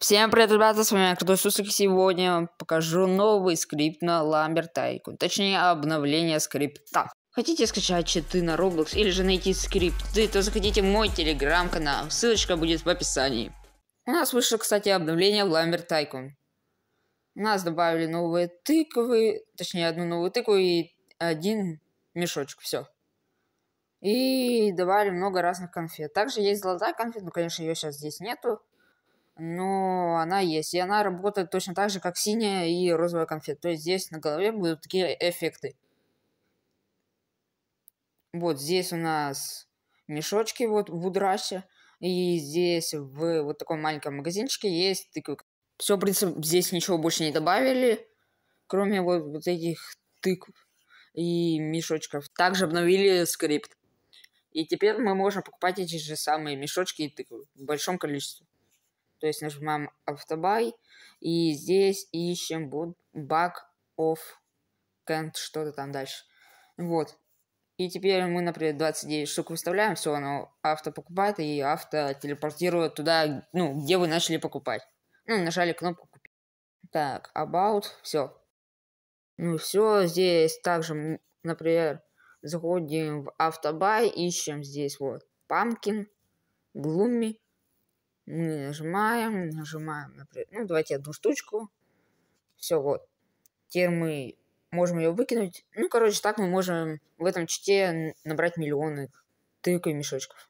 Всем привет, ребята, с вами Крутой Сусик. Сегодня покажу новый скрипт на Ламбер Тайкун. Точнее, обновление скрипта. Хотите скачать читы на Roblox или же найти скрипты, то заходите в мой телеграм-канал. Ссылочка будет в описании. У нас вышло, кстати, обновление в Ламбер Тайкун. У нас добавили новые тыквы, точнее, одну новую тыкву и один мешочек, все. И добавили много разных конфет. Также есть золотая конфет, но, конечно, ее сейчас здесь нету. Но она есть. И она работает точно так же, как синяя и розовая конфета. То есть здесь на голове будут такие эффекты. Вот здесь у нас мешочки вот в Удраше. И здесь в вот таком маленьком магазинчике есть тыквы. Все, в принципе, здесь ничего больше не добавили, кроме вот, вот этих тыкв и мешочков. Также обновили скрипт. И теперь мы можем покупать эти же самые мешочки и тыквы в большом количестве то есть нажимаем автобай, и здесь ищем bug of can't, что-то там дальше. Вот. И теперь мы, например, 29 штук выставляем, все, оно авто покупает и авто телепортирует туда, ну, где вы начали покупать. Ну, нажали кнопку купить. Так, about, все. Ну, все, здесь также, например, заходим в автобай, ищем здесь вот pumpkin, gloomy, мы нажимаем, нажимаем, например, ну, давайте одну штучку. Все, вот. Теперь мы можем ее выкинуть. Ну, короче, так мы можем в этом чите набрать миллионы тыкай мешочков.